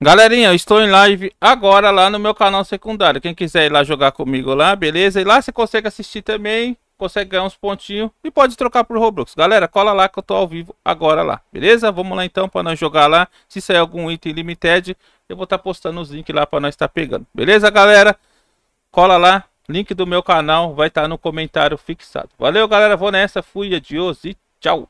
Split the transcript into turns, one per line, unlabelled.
Galerinha, eu estou em live agora lá no meu canal secundário. Quem quiser ir lá jogar comigo lá, beleza? E lá você consegue assistir também, consegue ganhar uns pontinhos e pode trocar por Roblox. Galera, cola lá que eu tô ao vivo agora lá, beleza? Vamos lá então para nós jogar lá. Se sair algum item limited, eu vou estar tá postando os links lá para nós estar tá pegando. Beleza, galera? Cola lá. Link do meu canal vai estar tá no comentário fixado. Valeu, galera. Vou nessa. Fui, adiós e tchau.